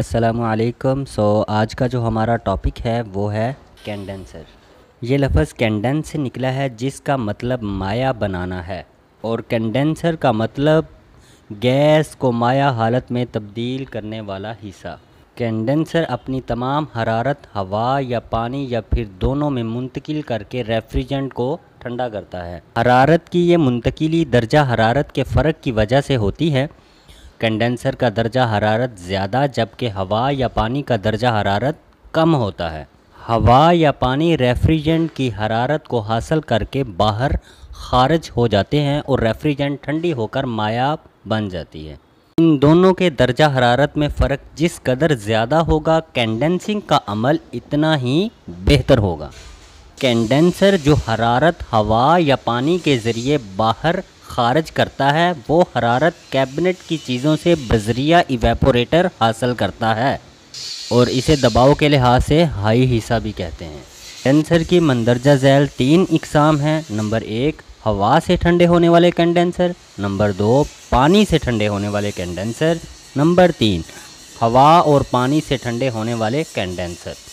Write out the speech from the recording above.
السلام علیکم سو so, آج کا جو ہمارا ٹاپک ہے وہ ہے کینڈنسر یہ لفظ کینڈنس سے نکلا ہے جس کا مطلب مایا بنانا ہے اور کینڈنسر کا مطلب گیس کو مایا حالت میں تبدیل کرنے والا حصہ کینڈنسر اپنی تمام حرارت ہوا یا پانی یا پھر دونوں میں منتقل کر کے ریفریجنٹ کو ٹھنڈا کرتا ہے حرارت کی یہ منتقلی درجہ حرارت کے فرق کی وجہ سے ہوتی ہے کنڈینسر کا درجہ حرارت زیادہ جبکہ ہوا یا پانی کا درجہ حرارت کم ہوتا ہے ہوا یا پانی ریفریجنٹ کی حرارت کو حاصل کر کے باہر خارج ہو جاتے ہیں اور ریفریجنٹ ٹھنڈی ہو کر مایاب بن جاتی ہے ان دونوں کے درجہ حرارت میں فرق جس قدر زیادہ ہوگا کینڈنسنگ کا عمل اتنا ہی بہتر ہوگا کینڈنسر جو حرارت ہوا یا پانی کے ذریعے باہر خارج کرتا ہے وہ حرارت کیبنٹ کی چیزوں سے بذریعہ ایویپوریٹر حاصل کرتا ہے اور اسے دباؤ کے لحاظ سے ہائی حصہ بھی کہتے ہیں کنڈینسر کی مندرجہ ذیل تین اقسام ہیں نمبر ایک ہوا سے ٹھنڈے ہونے والے کنڈینسر نمبر دو پانی سے ٹھنڈے ہونے والے کنڈینسر نمبر تین ہوا اور پانی سے ٹھنڈے ہونے والے کنڈینسر